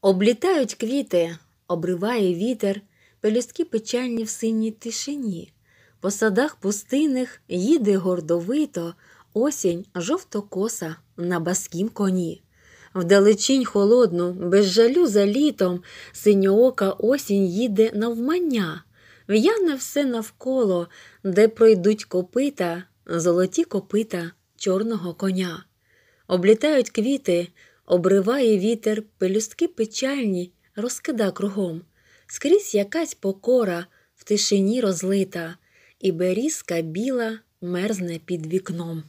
Облітають квіти, обриває вітер, пелюстки печальні в синій тишині. По садах пустиних їде гордовито осінь жовтокоса на баскім коні. Вдалечінь холодну, без жалю за літом, синьоока осінь їде навмання, в'яне все навколо, де пройдуть копита, золоті копита чорного коня. Облітають квіти, обриває вітер, пелюстки печальні, розкида кругом, скрізь якась покора в тишині розлита, і берізка біла мерзне під вікном.